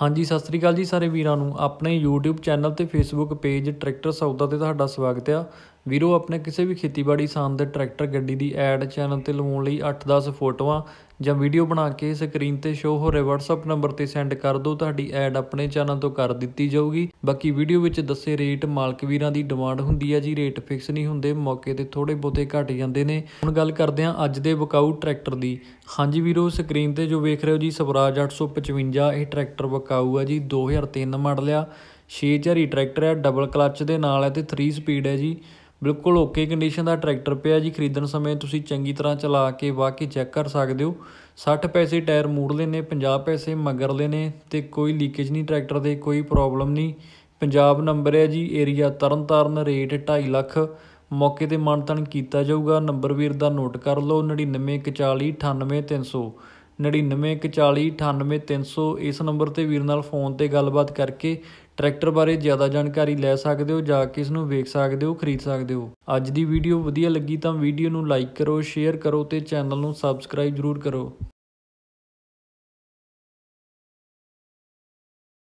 ਹਾਂਜੀ ਸਤਿ ਸ੍ਰੀ ਅਕਾਲ ਜੀ ਸਾਰੇ ਵੀਰਾਂ ਨੂੰ ਆਪਣੇ YouTube ਚੈਨਲ ਤੇ Facebook ਪੇਜ ਟਰੈਕਟਰ ਸੌਦਾ ਤੇ ਤੁਹਾਡਾ ਸਵਾਗਤ ਆ ਵੀਰੋ ਆਪਣੇ ਕਿਸੇ ਵੀ ਖੇਤੀਬਾੜੀ ਸਾਨ ਦੇ ਟਰੈਕਟਰ ਗੱਡੀ ਦੀ ਐਡ ਚੈਨਲ ਤੇ ਲਵਾਉਣ ਲਈ 8-10 ਫੋਟੋਆਂ ਜਾਂ ਵੀਡੀਓ ਬਣਾ ਕੇ ਸਕਰੀਨ ਤੇ ਸ਼ੋ ਹੋ ਰਿਹਾ WhatsApp ਨੰਬਰ ਤੇ ਸੈਂਡ ਕਰ ਦਿਓ ਤੁਹਾਡੀ ਐਡ ਆਪਣੇ ਚੈਨਲ ਤੋਂ ਕਰ ਦਿੱਤੀ ਜਾਊਗੀ ਬਾਕੀ ਵੀਡੀਓ ਵਿੱਚ ਦੱਸੇ ਰੇਟ ਮਾਲਕ ਵੀਰਾਂ ਦੀ ਡਿਮਾਂਡ ਹੁੰਦੀ ਹੈ ਜੀ ਰੇਟ ਫਿਕਸ ਨਹੀਂ ਹੁੰਦੇ ਮੌਕੇ ਤੇ ਥੋੜੇ ਬੋਤੇ ਘਟ ਜਾਂਦੇ ਨੇ ਹੁਣ ਗੱਲ ਕਰਦੇ ਹਾਂ ਅੱਜ ਦੇ ਵਕਾਊ ਟਰੈਕਟਰ ਦੀ ਹਾਂਜੀ ਵੀਰੋ ਸਕਰੀਨ ਤੇ ਜੋ ਵੇਖ ਰਹੇ ਹੋ ਜੀ ਸਵਰਾਜ 855 ਇਹ ਟਰੈਕਟਰ ਵਕਾਊ ਆ ਜੀ 2003 ਮਾਡਲ ਆ 6000 ਟਰੈਕਟਰ ਹੈ ਡਬਲ ਕਲੱਚ ਦੇ ਨਾਲ ਹੈ ਤੇ 3 ਸਪੀਡ ਹੈ ਜੀ ਬਿਲਕੁਲ ਓਕੇ ਕੰਡੀਸ਼ਨ ਦਾ ਟਰੈਕਟਰ ਪਿਆ ਜੀ ਖਰੀਦਣ ਸਮੇਂ ਤੁਸੀਂ ਚੰਗੀ ਤਰ੍ਹਾਂ ਚਲਾ ਕੇ ਵਾਕੀ ਚੈੱਕ ਕਰ ਸਕਦੇ ਹੋ 60 ਪੈਸੇ ਟਾਇਰ ਮੂੜ ਨੇ 50 ਪੈਸੇ ਮਗਰਲੇ ਨੇ ਤੇ ਕੋਈ ਲੀਕੇਜ ਨਹੀਂ ਟਰੈਕਟਰ ਦੇ ਕੋਈ ਪ੍ਰੋਬਲਮ ਨਹੀਂ ਪੰਜਾਬ ਨੰਬਰ ਹੈ ਜੀ ਏਰੀਆ ਤਰਨਤਾਰਨ ਰੇਟ 2.5 ਲੱਖ ਮੌਕੇ ਤੇ ਮਨਤਨ ਕੀਤਾ ਜਾਊਗਾ ਨੰਬਰ ਵੀਰ ਦਾ ਨੋਟ ਕਰ ਲਓ 9914498300 9914098300 ਇਸ ਨੰਬਰ ਤੇ ਵੀਰ ਨਾਲ ਫੋਨ ਤੇ ਗੱਲਬਾਤ ਕਰਕੇ ਟਰੈਕਟਰ ਬਾਰੇ ਜ਼ਿਆਦਾ ਜਾਣਕਾਰੀ ਲੈ ਸਕਦੇ ਹੋ ਜਾਂ ਕਿ ਇਸ ਨੂੰ ਵੇਖ ਸਕਦੇ ਹੋ ਖਰੀਦ ਸਕਦੇ ਹੋ ਅੱਜ ਦੀ ਵੀਡੀਓ ਵਧੀਆ ਲੱਗੀ ਤਾਂ ਵੀਡੀਓ ਨੂੰ ਲਾਈਕ ਕਰੋ ਸ਼ੇਅਰ ਕਰੋ ਤੇ ਚੈਨਲ ਨੂੰ ਸਬਸਕ੍ਰਾਈਬ ਜ਼ਰੂਰ ਕਰੋ